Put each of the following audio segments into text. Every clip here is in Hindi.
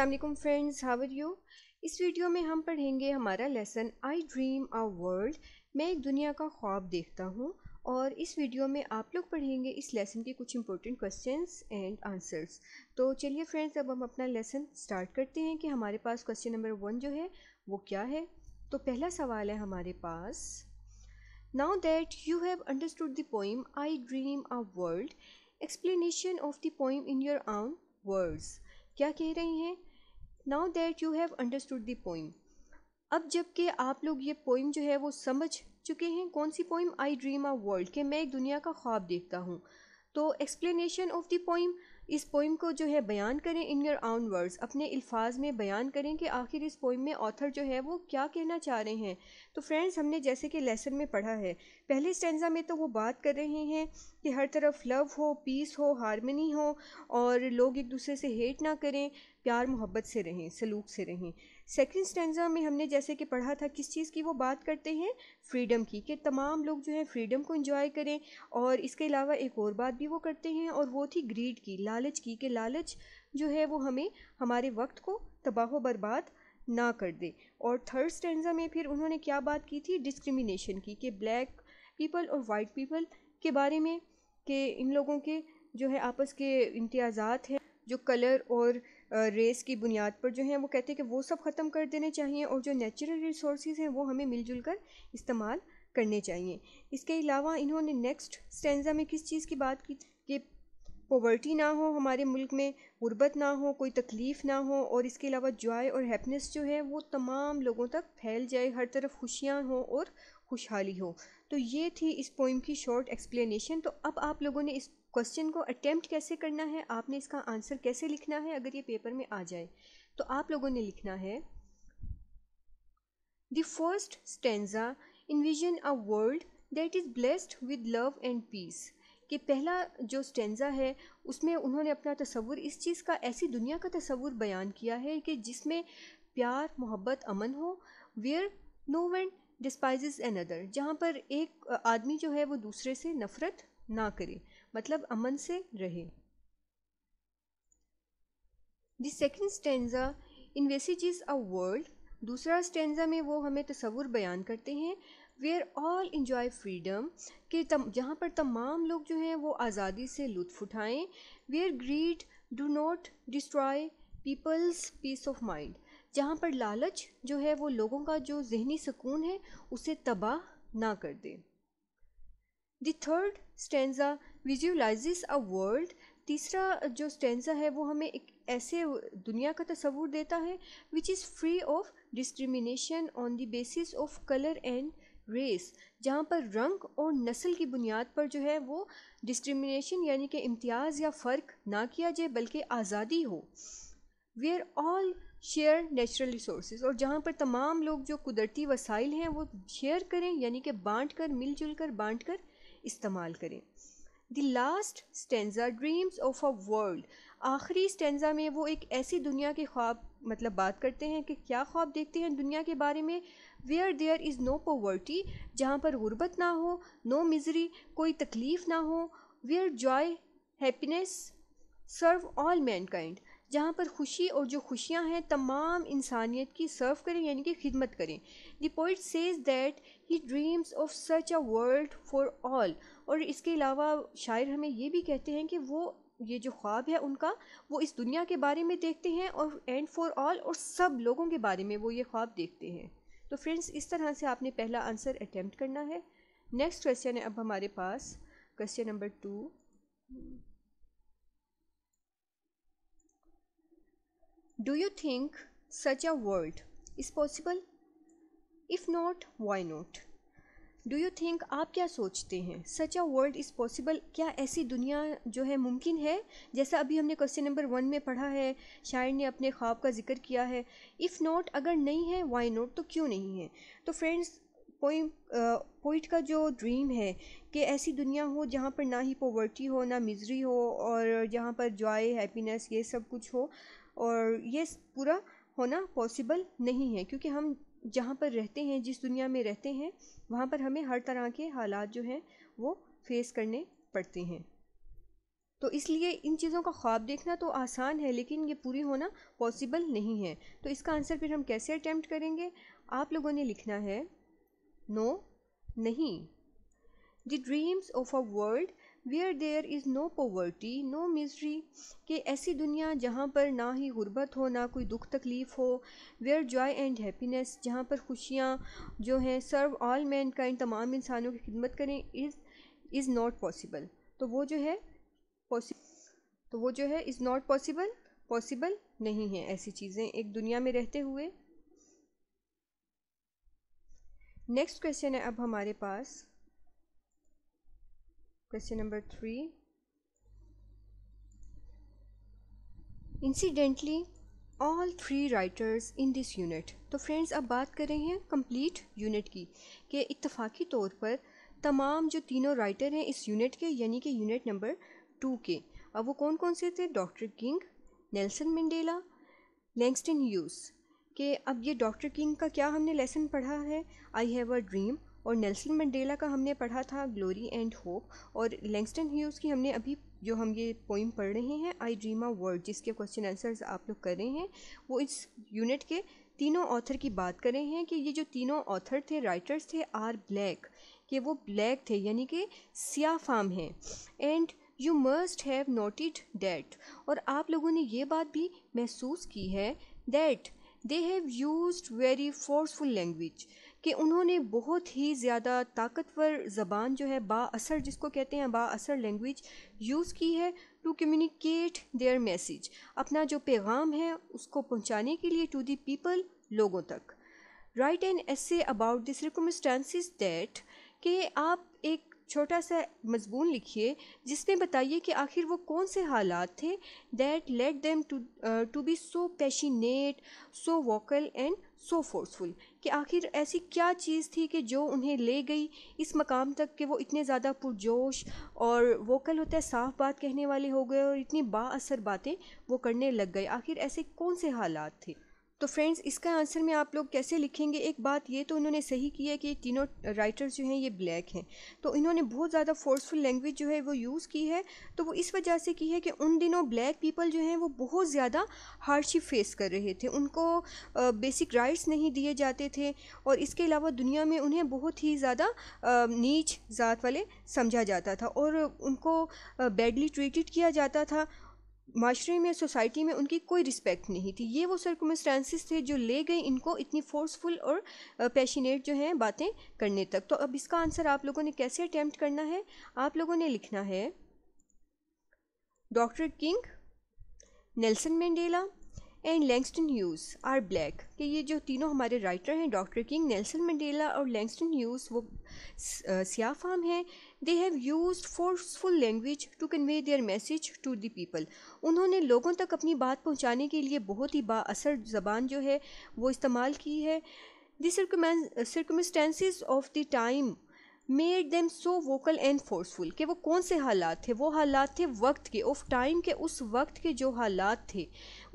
असलम फ्रेंड्स आर यू इस वीडियो में हम पढ़ेंगे हमारा lesson I dream a world मैं एक दुनिया का ख्वाब देखता हूँ और इस वीडियो में आप लोग पढ़ेंगे इस लेसन के कुछ इंपॉर्टेंट क्वेश्चंस एंड आंसर्स तो चलिए फ्रेंड्स अब हम अपना लेसन स्टार्ट करते हैं कि हमारे पास क्वेश्चन नंबर वन जो है वो क्या है तो पहला सवाल है हमारे पास now that you have understood the poem I dream a world explanation of the poem in your own words क्या कह रही हैं now that you have understood the poem अब जबकि आप लोग ये पोइम जो है वो समझ चुके हैं कौन सी poem I dream a world के मैं एक दुनिया का ख्वाब देखता हूँ तो एक्सप्लेनेशन ऑफ द पोइम इस पोइम को जो है बयान करें इन योर आउन वर्ड्स अपने अल्फाज में बयान करें कि आखिर इस पोइम में ऑथर जो है वो क्या कहना चाह रहे हैं तो फ्रेंड्स हमने जैसे कि लेसन में पढ़ा है पहले स्टेंजा में तो वो बात कर रहे हैं कि हर तरफ लव हो पीस हो हारमनी हो और लोग एक दूसरे से हेट ना करें प्यार मोहब्बत से रहें सलूक से रहें सेकेंड स्टेंजा में हमने जैसे कि पढ़ा था किस चीज़ की वो बात करते हैं फ्रीडम की कि तमाम लोग जो है फ्रीडम को इंजॉय करें और इसके अलावा एक और बात भी वो करते हैं और वो थी ग्रीड की लालच की कि लालच जो है वो हमें हमारे वक्त को तबाह बर्बाद ना कर दे और थर्ड स्टेंजा में फिर उन्होंने क्या बात की थी डिस्क्रिमिनेशन की कि ब्लैक पीपल और वाइट पीपल के बारे में कि इन लोगों के जो है आपस के इम्तियाज़ात हैं जो कलर और रेस की बुनियाद पर जो है वो कहते हैं कि वो सब ख़त्म कर देने चाहिए और जो नेचुरल रिसोर्स हैं वो हमें मिलजुल कर इस्तेमाल करने चाहिए इसके अलावा इन्होंने नेक्स्ट स्टेंजा में किस चीज़ की बात की कि पोवर्टी ना हो हमारे मुल्क में गुर्बत ना हो कोई तकलीफ़ ना हो और इसके अलावा जॉय और हैप्पीनेस जो है वो तमाम लोगों तक फैल जाए हर तरफ खुशियाँ हों और खुशहाली हो तो ये थी इस पोइम की शॉर्ट एक्सप्लेनेशन तो अब आप लोगों ने इस क्वेश्चन को अटैम्प्ट कैसे करना है आपने इसका आंसर कैसे लिखना है अगर ये पेपर में आ जाए तो आप लोगों ने लिखना है the first stanza envision a world that is blessed with love and peace कि पहला जो स्टेंजा है उसमें उन्होंने अपना तस्वुर इस चीज़ का ऐसी दुनिया का तस्वुर बयान किया है कि जिसमें प्यार मोहब्बत अमन हो where no one despise another जहाँ पर एक आदमी जो है वो दूसरे से नफ़रत ना करे मतलब अमन से रहे the second stanza envisages is a world दूसरा स्टेंजा में वो हमें तस्वुर बयान करते हैं where all enjoy freedom के तम जहाँ पर तमाम लोग जो हैं वो आज़ादी से लुत्फ़ उठाएँ where greed do not destroy people's peace of mind जहाँ पर लालच जो है वो लोगों का जो जहनी सुकून है उसे तबाह ना कर दे third third stanza visualizes a world तीसरा जो स्टेंजा है वो हमें एक ऐसे दुनिया का तस्वूर देता है which is free of discrimination on the basis of colour and race जहाँ पर रंग और नस्ल की बुनियाद पर जो है वो डिस्क्रिमिनेशन यानी कि इम्तियाज़ या फ़र्क ना किया जाए बल्कि आज़ादी हो are all share natural resource और जहाँ पर तमाम लोग जो कुदरती वसाइल हैं वो शेयर करें यानी कि बांट कर मिलजुल कर बांट कर इस्तेमाल करें the last stanza dreams of a world आखिरी स्टेंजा में वो एक ऐसी दुनिया के ख्वाब मतलब बात करते हैं कि क्या ख्वाब देखते हैं दुनिया के बारे में where there is no poverty जहाँ पर गुर्बत ना हो नो मिजरी कोई तकलीफ़ ना हो where joy happiness serve all mankind जहाँ पर खुशी और जो खुशियाँ हैं तमाम इंसानियत की सर्व करें यानी कि खिदमत करें the poet says that he dreams of such a world for all और इसके अलावा शायर हमें ये भी कहते हैं कि वो ये जो ख्वाब है उनका वो इस दुनिया के बारे में देखते हैं और एंड फॉर ऑल और सब लोगों के बारे में वो ये ख्वाब देखते हैं तो फ्रेंड्स इस तरह से आपने पहला आंसर अटैम्प्ट करना है नेक्स्ट क्वेश्चन है अब हमारे पास question number two Do you think such a world is possible? If not, why not? Do you think आप क्या सोचते हैं such a world is possible क्या ऐसी दुनिया जो है मुमकिन है जैसा अभी हमने क्वेश्चन नंबर वन में पढ़ा है शायर ने अपने ख्वाब का जिक्र किया है इफ़ नॉट अगर नहीं है वाई नॉट तो क्यों नहीं है तो फ्रेंड्स पोइम पोइट का जो ड्रीम है कि ऐसी दुनिया हो जहाँ पर ना ही पोवर्टी हो ना मिजरी हो और जहाँ पर जॉय हैप्पीनेस ये सब कुछ हो और ये पूरा होना पॉसिबल नहीं है क्योंकि हम जहाँ पर रहते हैं जिस दुनिया में रहते हैं वहाँ पर हमें हर तरह के हालात जो हैं वो फेस करने पड़ते हैं तो इसलिए इन चीज़ों का ख्वाब देखना तो आसान है लेकिन ये पूरी होना पॉसिबल नहीं है तो इसका आंसर फिर हम कैसे अटैम्प्ट करेंगे आप लोगों ने लिखना है नो no, नहीं the dreams of a world where there is no poverty no misery कि ऐसी दुनिया जहाँ पर ना ही गुर्बत हो ना कोई दुख तकलीफ़ हो वेयर जॉय एंड हैप्पीनेस जहाँ पर खुशियाँ जो हैं सर्व ऑल मैन का इन तमाम इंसानों की खिदमत करें इज़ इज़ नॉट पॉसिबल तो वो जो है पॉसि तो वो जो है इज़ नॉट पॉसिबल पॉसिबल नहीं है ऐसी चीज़ें एक दुनिया में रहते हुए नेक्स्ट क्वेश्चन है अब हमारे पास Question number 3. Incidentally all three writers in this unit तो फ्रेंड्स अब बात कर रहे हैं कंप्लीट यूनिट की कि इत्तफाकी तौर पर तमाम जो तीनों राइटर हैं इस यूनिट के यानी कि यूनिट नंबर टू के अब वो कौन कौन से थे doctor King Nelson Mandela Langston Hughes के अब ये डॉक्टर किंग का क्या हमने लेसन पढ़ा है आई हैव अ ड्रीम और नेल्सन मंडेला का हमने पढ़ा था ग्लोरी एंड होप और लैंगस्टन ह्यूज़ की हमने अभी जो हम ये पोइम पढ़ रहे हैं आई ड्रीम आ वर्ड जिसके क्वेश्चन आंसर्स आप लोग कर रहे हैं वो इस यूनिट के तीनों ऑथर की बात कर रहे हैं कि ये जो तीनों ऑथर थे राइटर्स थे आर ब्लैक कि वो ब्लैक थे यानी कि सियाह फाम हैं and you must have noted that और आप लोगों ने ये बात भी महसूस की है that they have use very forceful language कि उन्होंने बहुत ही ज़्यादा ताकतवर ज़बान जो है असर जिसको कहते हैं बा असर लैंग्वेज यूज़ की है टू कम्युनिकेट देयर मैसेज अपना जो पैगाम है उसको पहुंचाने के लिए टू दी पीपल लोगों तक write an essay about this circumstances that कि आप एक छोटा सा मज़मून लिखिए जिसमें बताइए कि आखिर वो कौन से हालात थे that led them to to be so passionate so vocal and so forceful कि आखिर ऐसी क्या चीज़ थी कि जो उन्हें ले गई इस मकाम तक कि वो इतने ज़्यादा पुरजोश और वोकल होता है साफ बात कहने वाले हो गए और इतनी बासर बातें वो करने लग गए आखिर ऐसे कौन से हालात थे तो फ्रेंड्स इसका आंसर में आप लोग कैसे लिखेंगे एक बात ये तो इन्होंने सही किया कि तीनों राइटर्स जो हैं ये ब्लैक हैं तो इन्होंने बहुत ज़्यादा फोर्सफुल लैंग्वेज जो है वो यूज़ की है तो वो इस वजह से की है कि उन दिनों ब्लैक पीपल जो हैं वो बहुत ज़्यादा हार्डशिप फेस कर रहे थे उनको बेसिक राइट्स नहीं दिए जाते थे और इसके अलावा दुनिया में उन्हें बहुत ही ज़्यादा नीच ज़ात वाले समझा जाता था और उनको बैडली ट्रीटेड किया जाता था माशरे में सोसाइटी में उनकी कोई रिस्पेक्ट नहीं थी ये वो सर्कमस्टांसिस थे जो ले गए इनको इतनी फोर्सफुल और पैशनेट जो हैं बातें करने तक तो अब इसका आंसर आप लोगों ने कैसे अटैम्प्ट करना है आप लोगों ने लिखना है doctor King Nelson Mandela and Langston Hughes are black कि ये जो तीनों हमारे राइटर हैं डॉक्टर किंग नेल्सन मंडेला और लैंगस्टन ह्यूज़ वो सियाह फाम हैं they have use forceful language to convey their message to the people उन्होंने लोगों तक अपनी बात पहुंचाने के लिए बहुत ही बासर ज़बान जो है वो इस्तेमाल की है the circumstances of the time made them so vocal and forceful कि वो कौन से हालात थे वो हालात थे वक्त के ऑफ टाइम के उस वक्त के जो हालात थे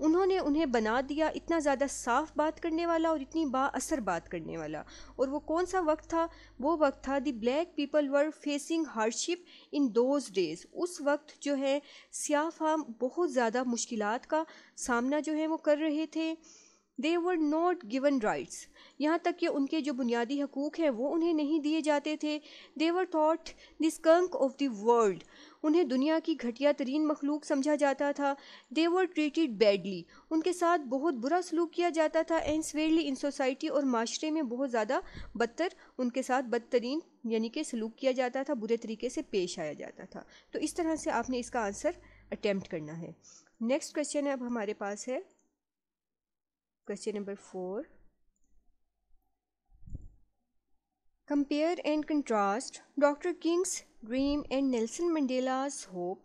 उन्होंने उन्हें बना दिया इतना ज़्यादा साफ बात करने वाला और इतनी असर बात करने वाला और वो कौन सा वक्त था वो वक्त था the black people were facing hardship in those days उस वक्त जो है सियाह फाम बहुत ज़्यादा मुश्किल का सामना जो है वो कर रहे थे they were not given rights यहाँ तक कि उनके जो बुनियादी हकूक़ हैं वो उन्हें नहीं दिए जाते थे they were thought the scum of the world उन्हें दुनिया की घटिया तरीन मखलूक समझा जाता था देवर ट्रीटेड बैडली उनके साथ बहुत बुरा सलूक किया जाता था एंड स्वेरली इन सोसाइटी और माशरे में बहुत ज़्यादा बदतर उनके साथ बदतरीन यानी कि सलूक किया जाता था बुरे तरीके से पेश आया जाता था तो इस तरह से आपने इसका आंसर अटैम्प्ट करना है नेक्स्ट क्वेश्चन अब हमारे पास है question number four Compare and contrast Dr. King's dream and Nelson Mandela's hope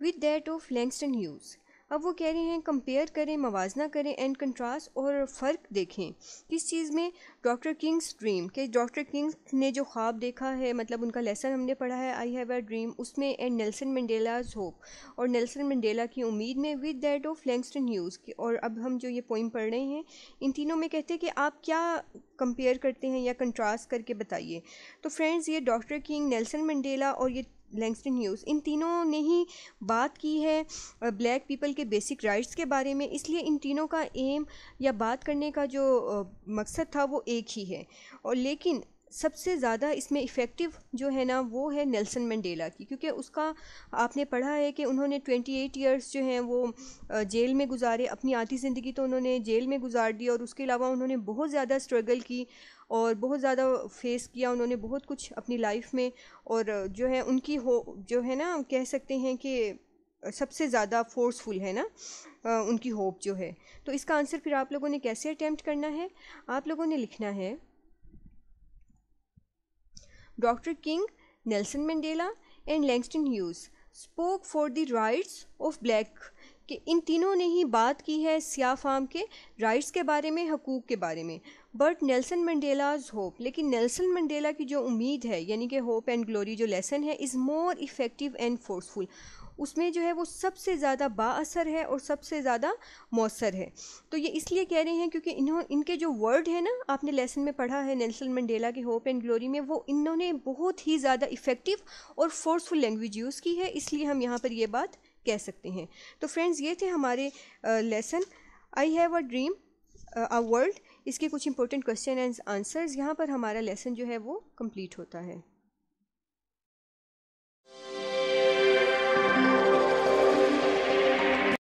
with that of Langston Hughes. अब वो कह रहे हैं कंपेयर करें मवाजना करें एंड कंट्रास्ट और फ़र्क देखें किस चीज़ में डॉक्टर किंग्स ड्रीम के डॉक्टर किंग्स ने जो ख्वाब देखा है मतलब उनका लेसन हमने पढ़ा है आई हैव अ ड्रीम उसमें एंड नेल्सन मंडेलाज होप और नेल्सन मंडेला की उम्मीद में with that of Langston Hughes और अब हम जो ये पोइम पढ़ रहे हैं इन तीनों में कहते हैं कि आप क्या कंपेयर करते हैं या कंट्रास्ट करके बताइए तो फ्रेंड्स ये डॉक्टर किंग नेल्सन मंडेला और ये लैंगस्टन ह्यूज इन तीनों ने ही बात की है ब्लैक पीपल के बेसिक राइट्स के बारे में इसलिए इन तीनों का एम या बात करने का जो मकसद था वो एक ही है और लेकिन सबसे ज़्यादा इसमें इफ़ेक्टिव जो है ना वो है नेल्सन मंडेला की क्योंकि उसका आपने पढ़ा है कि उन्होंने 28 ईयर्स जो हैं वो जेल में गुजारे अपनी आधी ज़िंदगी तो उन्होंने जेल में गुजार दी और उसके अलावा उन्होंने बहुत ज़्यादा स्ट्रगल की और बहुत ज़्यादा फेस किया उन्होंने बहुत कुछ अपनी लाइफ में और जो है उनकी हो जो है ना कह सकते हैं कि सबसे ज़्यादा फोर्सफुल है ना आ, उनकी होप जो है तो इसका आंसर फिर आप लोगों ने कैसे अटैम्प्ट करना है आप लोगों ने लिखना है Dr. King, Nelson Mandela, and Langston Hughes spoke for the rights of black कि इन तीनों ने ही बात की है सिया फाम के राइट्स के बारे में हकूक़ के बारे में बट नेल्सन मंडेलाज होप लेकिन नेल्सन मंडेला की जो उम्मीद है यानी कि होप एंड ग्लोरी जो लेसन है is more effective and forceful उसमें जो है वो सबसे ज़्यादा बाअसर है और सबसे ज़्यादा मौसर है तो ये इसलिए कह रहे हैं क्योंकि इन्हों इनके जो वर्ड है ना आपने लेसन में पढ़ा है नेल्सन मंडेला के होप एंड ग्लोरी में वो इन्होंने बहुत ही ज़्यादा इफ़ेक्टिव और फोर्सफुल लैंग्वेज यूज़ की है इसलिए हम यहाँ पर ये बात कह सकते हैं तो फ्रेंड्स ये थे हमारे lesson I have a dream a world इसके कुछ इंपॉर्टेंट क्वेश्चन एंड आंसर्स यहाँ पर हमारा लेसन जो है वो कंप्लीट होता है